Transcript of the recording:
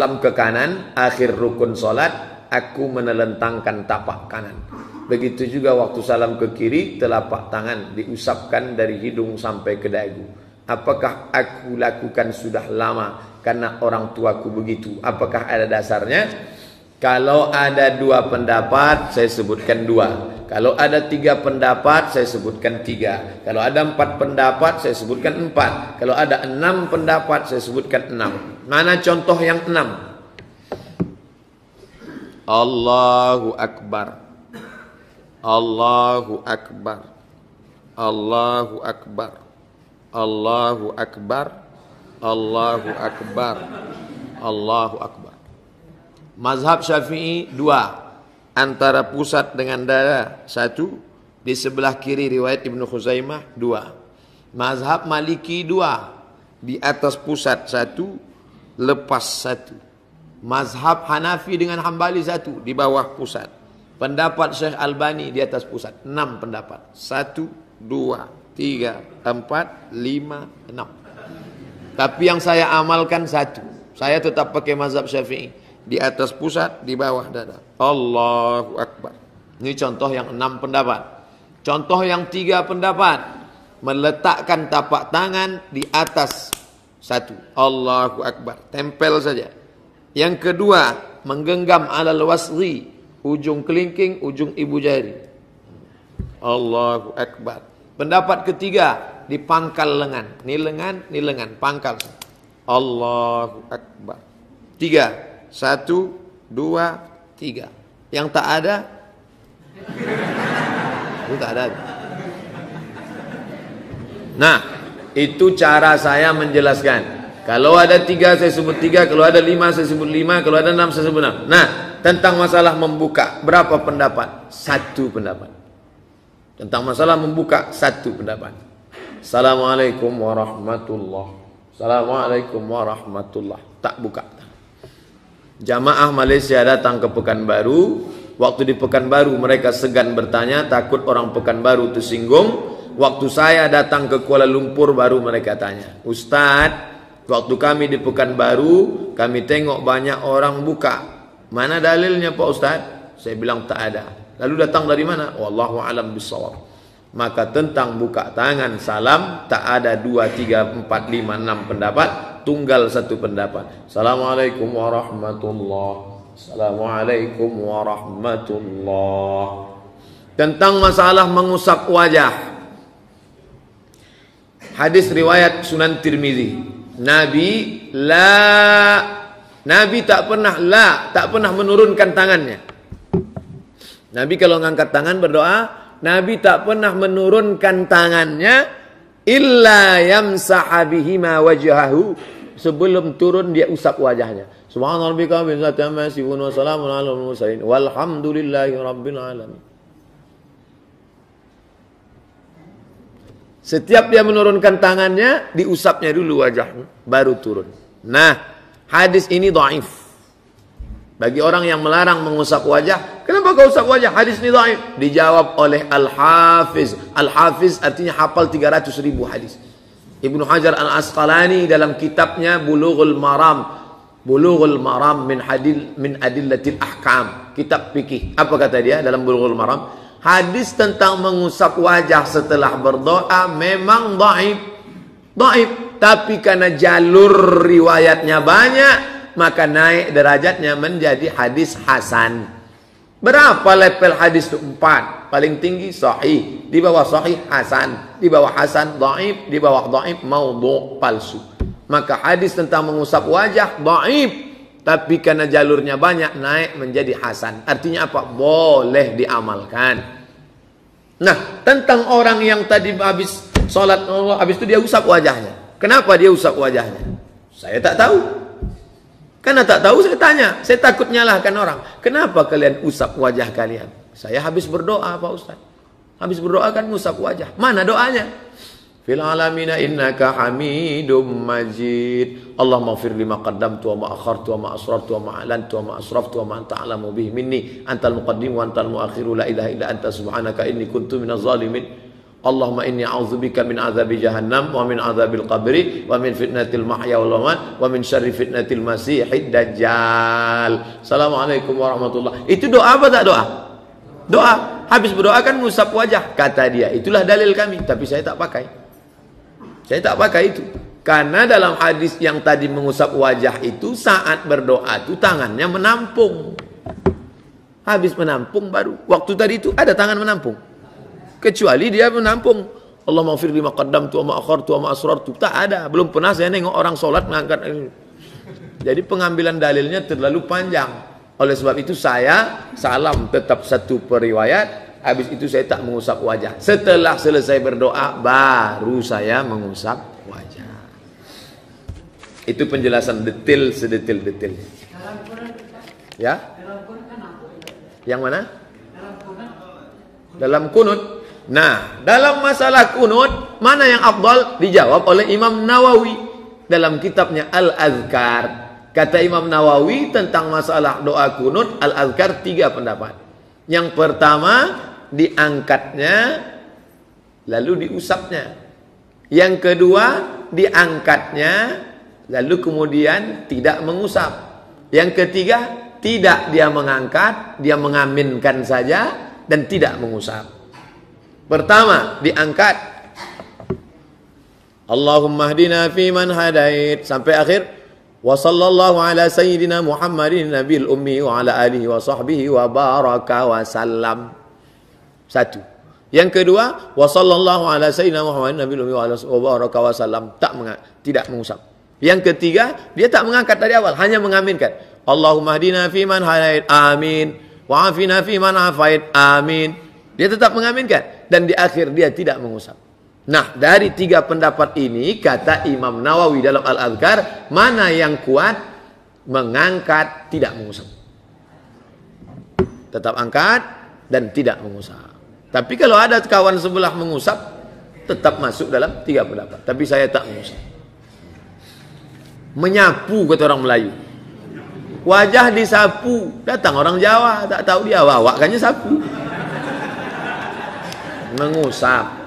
Islam ke kanan, akhir rukun solat, aku menelentangkan tapak kanan. Begitu juga waktu salam ke kiri, telapak tangan diusapkan dari hidung sampai ke dagu. Apakah aku lakukan sudah lama karena orang tuaku begitu? Apakah ada dasarnya? Kalau ada dua pendapat, saya sebutkan dua. Kalau ada tiga pendapat, saya sebutkan tiga. Kalau ada empat pendapat, saya sebutkan empat. Kalau ada enam pendapat, saya sebutkan enam. Mana contoh yang enam? Allahu Akbar. Allahu Akbar. Allahu Akbar. Allahu Akbar. Allahu Akbar. Allahu Akbar. Mazhab Syafi'i dua antara pusat dengan dada satu di sebelah kiri riwayat Ibnu Khuzaimah dua mazhab Maliki dua di atas pusat satu lepas satu mazhab Hanafi dengan Hambali satu di bawah pusat pendapat Syekh Albani di atas pusat enam pendapat satu dua tiga empat lima enam tapi yang saya amalkan satu saya tetap pakai mazhab Syafi'i di atas pusat, di bawah dada. Allahu Akbar. Ini contoh yang enam pendapat. Contoh yang tiga pendapat. Meletakkan tapak tangan di atas satu. Allahu Akbar. Tempel saja. Yang kedua, menggenggam alal wasri. Ujung kelingking, ujung ibu jari. Allahu Akbar. Pendapat ketiga, di pangkal lengan. Ni lengan, ni lengan. Pangkal. Allahu Akbar. Tiga, satu, dua, tiga. Yang tak ada, itu tak ada. Nah, itu cara saya menjelaskan. Kalau ada tiga saya sebut tiga, kalau ada lima saya sebut lima, kalau ada enam saya sebut enam. Nah, tentang masalah membuka berapa pendapat? Satu pendapat. Tentang masalah membuka satu pendapat. Assalamualaikum warahmatullah. Assalamualaikum warahmatullah. Tak buka. Jamaah Malaysia datang ke Pekanbaru. Waktu di Pekanbaru mereka segan bertanya, takut orang Pekanbaru tersinggung. Waktu saya datang ke Kuala Lumpur baru mereka tanya. Ustadz, waktu kami di Pekanbaru, kami tengok banyak orang buka. Mana dalilnya Pak Ustadz? Saya bilang tak ada. Lalu datang dari mana? Wallahu alam bisawab. Maka tentang buka tangan salam tak ada dua, tiga, empat, lima, enam pendapat tunggal satu pendapat. Assalamualaikum warahmatullah. Assalamualaikum warahmatullah. Tentang masalah mengusap wajah. Hadis riwayat Sunan Tirmizi. Nabi la Nabi tak pernah la tak pernah menurunkan tangannya. Nabi kalau ngangkat tangan berdoa, Nabi tak pernah menurunkan tangannya illa yamsaha bihima wajhahu sebelum turun dia usap wajahnya subhana rabbika bil izzati wa salamun alal mursalin walhamdulillahi rabbil alamin Setiap dia menurunkan tangannya, diusapnya dulu wajahnya, baru turun. Nah, hadis ini doaif. Bagi orang yang melarang mengusap wajah, kenapa? Kenapa kau usah wajah hadis ini dhaif? Dijawab oleh Al-Hafiz. Al-Hafiz artinya hafal 300 ribu hadis. Ibnu Hajar Al-Asqalani dalam kitabnya Bulughul Maram. Bulughul Maram min hadil min adillatil ahkam. Kitab fikih. Apa kata dia dalam Bulughul Maram? Hadis tentang mengusap wajah setelah berdoa memang dhaif. Dhaif. Tapi karena jalur riwayatnya banyak, maka naik derajatnya menjadi hadis hasan. Berapa level hadis itu? Empat. Paling tinggi sahih. Di bawah sahih hasan. Di bawah hasan doib Di bawah mau maudhu palsu. Maka hadis tentang mengusap wajah doib Tapi karena jalurnya banyak naik menjadi hasan. Artinya apa? Boleh diamalkan. Nah, tentang orang yang tadi habis sholat, habis itu dia usap wajahnya. Kenapa dia usap wajahnya? Saya tak tahu. Karena tak tahu saya tanya, saya takut nyalahkan orang. Kenapa kalian usap wajah kalian? Saya habis berdoa Pak Ustaz. Habis berdoa kan usap wajah. Mana doanya? Fil alamina innaka hamidum majid. Allah maghfir lima kadam wa ma tua wa ma asrartu wa ma alantu wa ma anta alamu bihi minni. Antal muqaddim wa antal muakhiru la ilaha illa anta subhanaka ini kuntu minaz zalimin. Allahumma inni a'udzubika min azabi jahannam wa min azabil qabri wa min fitnatil mahya wal mamat wa min syarri fitnatil masiihid dajjal. Assalamualaikum warahmatullahi. Itu doa apa tak doa? Doa. Habis berdoa kan ngusap wajah kata dia. Itulah dalil kami, tapi saya tak pakai. Saya tak pakai itu. Karena dalam hadis yang tadi mengusap wajah itu saat berdoa itu tangannya menampung. Habis menampung baru waktu tadi itu ada tangan menampung kecuali dia menampung Allah maghfir lima kadam tua ma tua ma asrartu tak ada belum pernah saya nengok orang sholat mengangkat jadi pengambilan dalilnya terlalu panjang oleh sebab itu saya salam tetap satu periwayat abis itu saya tak mengusap wajah setelah selesai berdoa baru saya mengusap wajah itu penjelasan detail sedetil detil ya kan yang mana dalam kunut Nah, dalam masalah kunut, mana yang afdal? Dijawab oleh Imam Nawawi dalam kitabnya Al-Azkar. Kata Imam Nawawi tentang masalah doa kunut, Al-Azkar tiga pendapat. Yang pertama, diangkatnya, lalu diusapnya. Yang kedua, diangkatnya, lalu kemudian tidak mengusap. Yang ketiga, tidak dia mengangkat, dia mengaminkan saja dan tidak mengusap. Pertama, diangkat. Allahumma hdina fi man hadait sampai akhir. Wa sallallahu ala sayyidina Muhammadin nabil ummi wa ala alihi wa sahbihi wa baraka wa salam Satu. Yang kedua, wa sallallahu ala sayyidina Muhammadin nabil ummi wa ala wa baraka wa salam Tak mengat, tidak mengusap. Yang ketiga, dia tak mengangkat dari awal, hanya mengaminkan. Allahumma hdina fi man hadait. Amin. Wa afina fi man afait. Amin. Dia tetap mengaminkan dan di akhir dia tidak mengusap. Nah, dari tiga pendapat ini kata Imam Nawawi dalam Al-Adhkar, mana yang kuat mengangkat tidak mengusap. Tetap angkat dan tidak mengusap. Tapi kalau ada kawan sebelah mengusap, tetap masuk dalam tiga pendapat. Tapi saya tak mengusap. Menyapu kata orang Melayu. Wajah disapu, datang orang Jawa tak tahu dia wawakannya kan sapu. 那我杀。